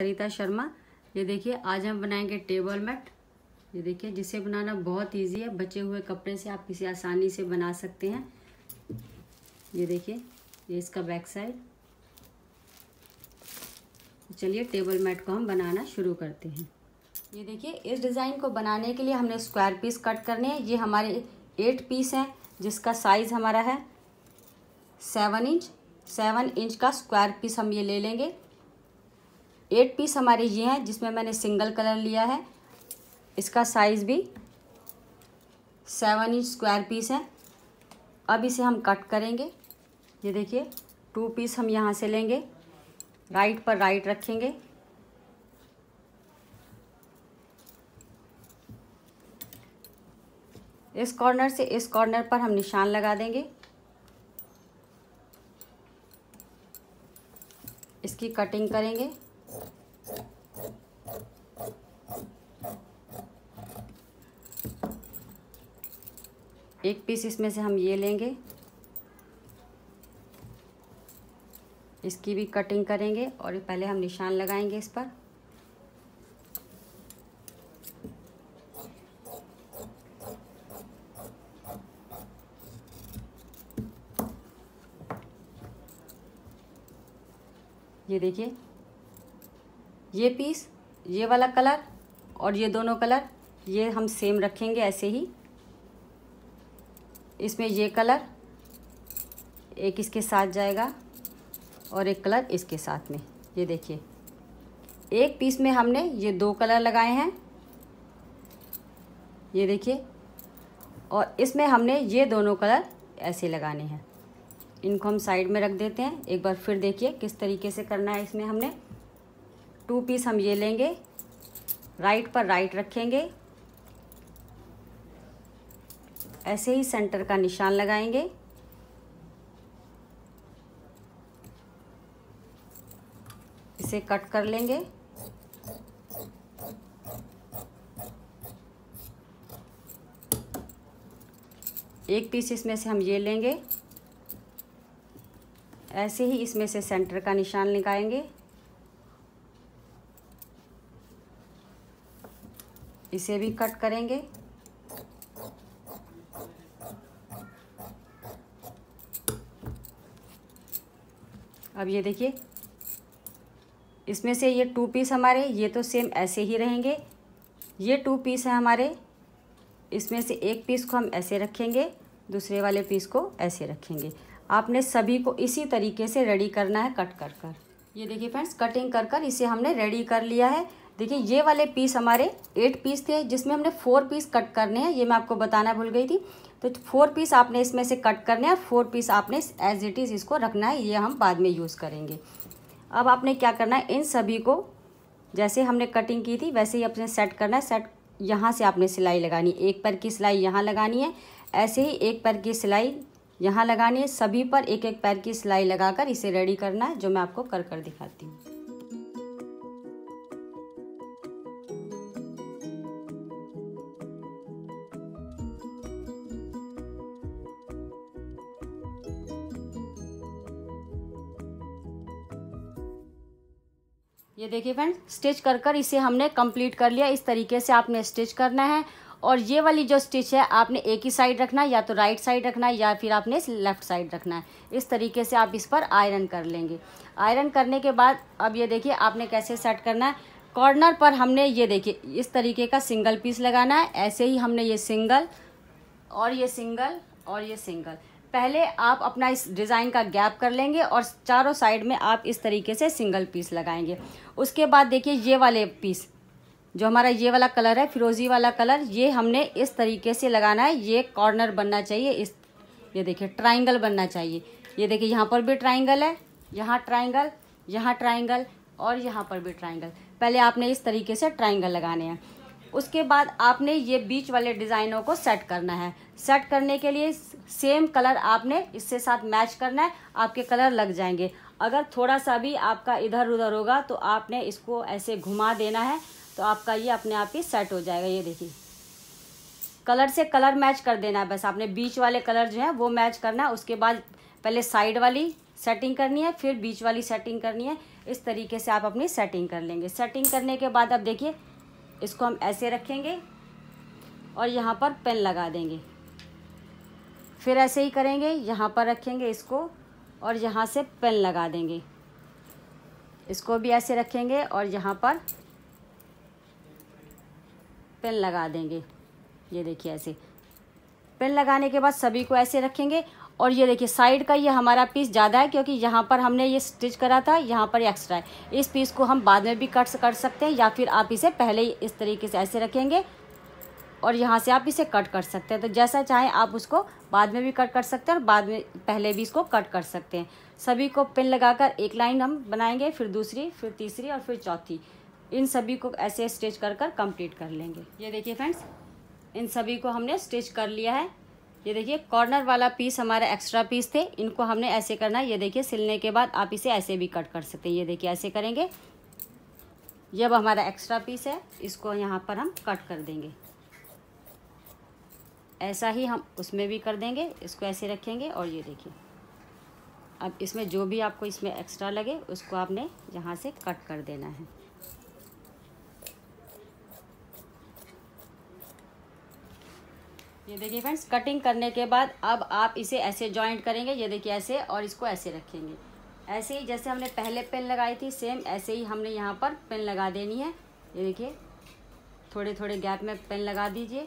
सरिता शर्मा ये देखिए आज हम बनाएंगे टेबल मैट ये देखिए जिसे बनाना बहुत इजी है बचे हुए कपड़े से आप इसे आसानी से बना सकते हैं ये देखिए ये इसका बैक साइड चलिए टेबल मैट को हम बनाना शुरू करते हैं ये देखिए इस डिज़ाइन को बनाने के लिए हमने स्क्वायर पीस कट करने हैं ये हमारे एट पीस हैं जिसका साइज़ हमारा है सेवन इंच सेवन इंच का स्क्वायर पीस हम ये ले लेंगे एट पीस हमारे ये हैं जिसमें मैंने सिंगल कलर लिया है इसका साइज़ भी सेवन इंच स्क्वायर पीस है अब इसे हम कट करेंगे ये देखिए टू पीस हम यहाँ से लेंगे राइट पर राइट रखेंगे इस कॉर्नर से इस कॉर्नर पर हम निशान लगा देंगे इसकी कटिंग करेंगे एक पीस इसमें से हम ये लेंगे इसकी भी कटिंग करेंगे और पहले हम निशान लगाएंगे इस पर ये देखिए ये पीस ये वाला कलर और ये दोनों कलर ये हम सेम रखेंगे ऐसे ही इसमें ये कलर एक इसके साथ जाएगा और एक कलर इसके साथ में ये देखिए एक पीस में हमने ये दो कलर लगाए हैं ये देखिए और इसमें हमने ये दोनों कलर ऐसे लगाने हैं इनको हम साइड में रख देते हैं एक बार फिर देखिए किस तरीके से करना है इसमें हमने टू पीस हम ये लेंगे राइट पर राइट रखेंगे ऐसे ही सेंटर का निशान लगाएंगे इसे कट कर लेंगे एक पीस इसमें से हम ये लेंगे ऐसे ही इसमें से सेंटर का निशान लगाएंगे इसे भी कट करेंगे अब ये देखिए इसमें से ये टू पीस हमारे ये तो सेम ऐसे ही रहेंगे ये टू पीस है हमारे इसमें से एक पीस को हम ऐसे रखेंगे दूसरे वाले पीस को ऐसे रखेंगे आपने सभी को इसी तरीके से रेडी करना है कट कर कर ये देखिए फ्रेंड्स कटिंग कर कर इसे हमने रेडी कर लिया है देखिए ये वाले पीस हमारे एट पीस थे जिसमें हमने फोर पीस कट करने हैं ये मैं आपको बताना भूल गई थी तो फोर पीस आपने इसमें से कट करने हैं फोर पीस आपने एज इट इज़ इसको रखना है ये हम बाद में यूज़ करेंगे अब आपने क्या करना है इन सभी को जैसे हमने कटिंग की थी वैसे ही आपने सेट करना है सेट यहाँ से आपने सिलाई लगानी एक पर की सिलाई यहाँ लगानी है ऐसे ही एक पर की सिलाई यहाँ लगानी है सभी पर एक एक पैर की सिलाई लगाकर इसे रेडी करना है जो मैं आपको कर कर दिखाती हूँ ये देखिए फ्रेंड स्टिच कर कर इसे हमने कंप्लीट कर लिया इस तरीके से आपने स्टिच करना है और ये वाली जो स्टिच है आपने एक ही साइड रखना है या तो राइट साइड रखना है या फिर आपने लेफ़्ट साइड रखना है इस तरीके से आप इस पर आयरन कर लेंगे आयरन करने के बाद अब ये देखिए आपने कैसे सेट करना है कॉर्नर पर हमने ये देखिए इस तरीके का सिंगल पीस लगाना है ऐसे ही हमने ये सिंगल और ये सिंगल और ये सिंगल पहले आप अपना इस डिज़ाइन का गैप कर लेंगे और चारों साइड में आप इस तरीके से सिंगल पीस लगाएंगे उसके बाद देखिए ये वाले पीस जो हमारा ये वाला कलर है फिरोज़ी वाला कलर ये हमने इस तरीके से लगाना है ये कॉर्नर बनना चाहिए इस ये देखिए ट्राइंगल बनना चाहिए ये देखिए यहाँ पर भी ट्राइंगल है यहाँ ट्राइंगल यहाँ ट्राइंगल और यहाँ पर भी ट्राइंगल पहले आपने इस तरीके से ट्राइंगल लगाने हैं उसके बाद आपने ये बीच वाले डिज़ाइनों को सेट करना है सेट करने के लिए सेम कलर आपने इससे साथ मैच करना है आपके कलर लग जाएंगे अगर थोड़ा सा भी आपका इधर उधर होगा तो आपने इसको ऐसे घुमा देना है तो आपका ये अपने आप ही सेट हो जाएगा ये देखिए कलर से कलर मैच कर देना है बस आपने बीच वाले कलर जो है वो मैच करना है उसके बाद पहले साइड वाली सेटिंग करनी है फिर बीच वाली सेटिंग करनी है इस तरीके से आप अपनी सेटिंग कर लेंगे सेटिंग करने के बाद अब देखिए इसको हम ऐसे रखेंगे और यहाँ पर पेन लगा देंगे फिर ऐसे ही करेंगे यहाँ पर रखेंगे इसको और यहाँ से पेन लगा देंगे इसको भी ऐसे रखेंगे और यहाँ पर पेन लगा देंगे ये देखिए ऐसे पेन लगाने के बाद सभी को ऐसे रखेंगे और ये देखिए साइड का ये हमारा पीस ज़्यादा है क्योंकि यहाँ पर हमने ये स्टिच करा था यहाँ पर एक्स्ट्रा है इस पीस को हम बाद में भी कट कर सकते हैं या फिर आप इसे पहले ही इस तरीके से ऐसे रखेंगे और यहाँ से आप इसे कट कर सकते हैं तो जैसा चाहें आप उसको बाद में भी कट कर सकते हैं और बाद में पहले भी इसको कट कर सकते हैं सभी को पिन लगाकर एक लाइन हम बनाएंगे फिर दूसरी फिर तीसरी और फिर चौथी इन सभी को ऐसे स्टिच कर कर कंप्लीट कर लेंगे ये देखिए फ्रेंड्स इन सभी को हमने स्टिच कर लिया है ये देखिए कॉर्नर वाला पीस हमारे एक्स्ट्रा पीस थे इनको हमने ऐसे करना है ये देखिए सिलने के बाद आप इसे ऐसे भी कट कर सकते हैं ये देखिए ऐसे करेंगे जब हमारा एक्स्ट्रा पीस है इसको यहाँ पर हम कट कर देंगे ऐसा ही हम उसमें भी कर देंगे इसको ऐसे रखेंगे और ये देखिए अब इसमें जो भी आपको इसमें एक्स्ट्रा लगे उसको आपने यहाँ से कट कर देना है ये देखिए फ्रेंड्स कटिंग करने के बाद अब आप इसे ऐसे जॉइंट करेंगे ये देखिए ऐसे और इसको ऐसे रखेंगे ऐसे ही जैसे हमने पहले पेन लगाई थी सेम ऐसे ही हमने यहाँ पर पेन लगा देनी है ये देखिए थोड़े थोड़े गैप में पेन लगा दीजिए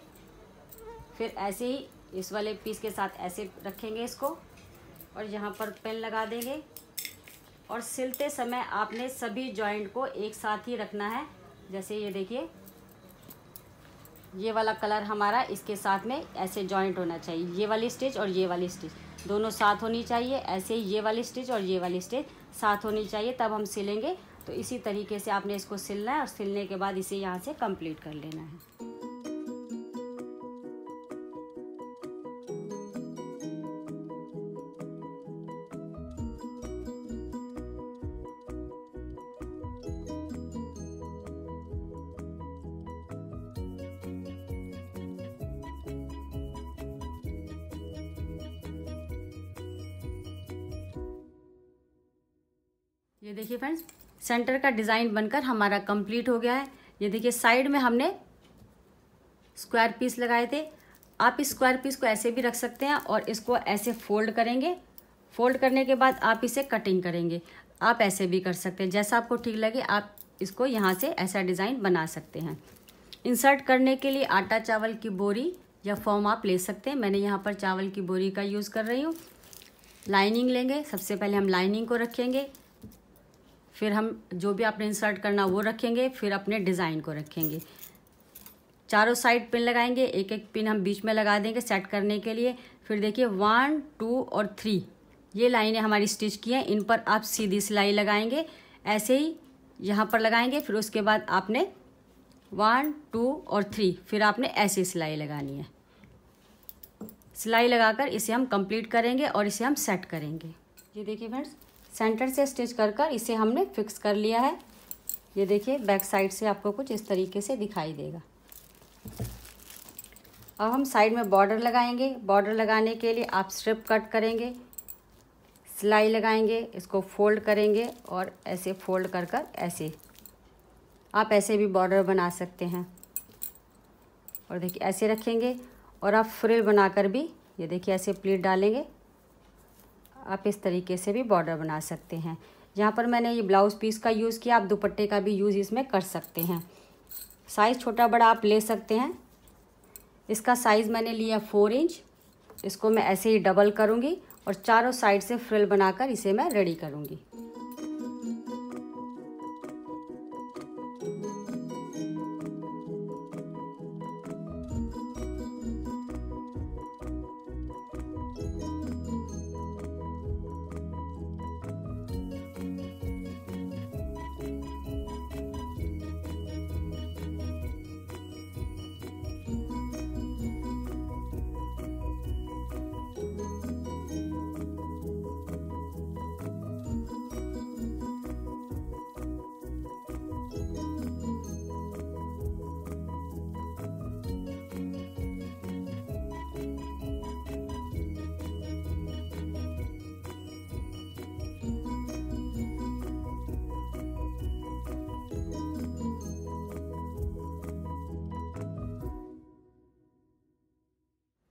फिर ऐसे ही इस वाले पीस के साथ ऐसे रखेंगे इसको और यहाँ पर पेन लगा देंगे और सिलते समय आपने सभी जॉइंट को एक साथ ही रखना है जैसे ये देखिए ये वाला कलर हमारा इसके साथ में ऐसे जॉइंट होना चाहिए ये वाली स्टिच और ये वाली स्टिच दोनों साथ होनी चाहिए ऐसे ये वाली स्टिच और ये वाली स्टिच साथ होनी चाहिए तब हम सिलेंगे तो इसी तरीके से आपने इसको सिलना है और सिलने के बाद इसे यहाँ से कंप्लीट कर लेना है ये देखिए फ्रेंड्स सेंटर का डिज़ाइन बनकर हमारा कंप्लीट हो गया है ये देखिए साइड में हमने स्क्वायर पीस लगाए थे आप इस स्क्वायर पीस को ऐसे भी रख सकते हैं और इसको ऐसे फोल्ड करेंगे फोल्ड करने के बाद आप इसे कटिंग करेंगे आप ऐसे भी कर सकते हैं जैसा आपको ठीक लगे आप इसको यहाँ से ऐसा डिज़ाइन बना सकते हैं इंसर्ट करने के लिए आटा चावल की बोरी या फॉर्म आप ले सकते हैं मैंने यहाँ पर चावल की बोरी का यूज़ कर रही हूँ लाइनिंग लेंगे सबसे पहले हम लाइनिंग को रखेंगे फिर हम जो भी आपने इंसर्ट करना वो रखेंगे फिर अपने डिज़ाइन को रखेंगे चारों साइड पिन लगाएंगे एक एक पिन हम बीच में लगा देंगे सेट करने के लिए फिर देखिए वन टू और थ्री ये लाइनें हमारी स्टिच की हैं इन पर आप सीधी सिलाई लगाएंगे ऐसे ही यहाँ पर लगाएंगे फिर उसके बाद आपने वन टू और थ्री फिर आपने ऐसी सिलाई लगानी है सिलाई लगाकर इसे हम कंप्लीट करेंगे और इसे हम सेट करेंगे ये देखिए फ्रेंड्स सेंटर से स्टिच कर कर इसे हमने फिक्स कर लिया है ये देखिए बैक साइड से आपको कुछ इस तरीके से दिखाई देगा अब हम साइड में बॉर्डर लगाएंगे बॉर्डर लगाने के लिए आप स्ट्रिप कट करेंगे सिलाई लगाएंगे इसको फोल्ड करेंगे और ऐसे फोल्ड कर कर ऐसे आप ऐसे भी बॉर्डर बना सकते हैं और देखिए ऐसे रखेंगे और आप फ्रिल बनाकर भी ये देखिए ऐसे प्लीट डालेंगे आप इस तरीके से भी बॉर्डर बना सकते हैं यहाँ पर मैंने ये ब्लाउज़ पीस का यूज़ किया आप दुपट्टे का भी यूज़ इसमें कर सकते हैं साइज़ छोटा बड़ा आप ले सकते हैं इसका साइज़ मैंने लिया फोर इंच इसको मैं ऐसे ही डबल करूँगी और चारों साइड से फ्रिल बनाकर इसे मैं रेडी करूँगी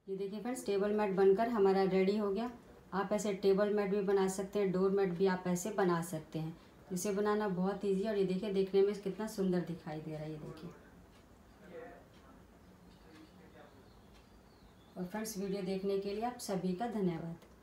ये देखिए फ्रेंड्स टेबल मैट बनकर हमारा रेडी हो गया आप ऐसे टेबल मैट भी बना सकते हैं डोर मैट भी आप ऐसे बना सकते हैं इसे बनाना बहुत ईजी और ये देखिए देखने में कितना सुंदर दिखाई दे रहा है ये देखिए और फ्रेंड्स वीडियो देखने के लिए आप सभी का धन्यवाद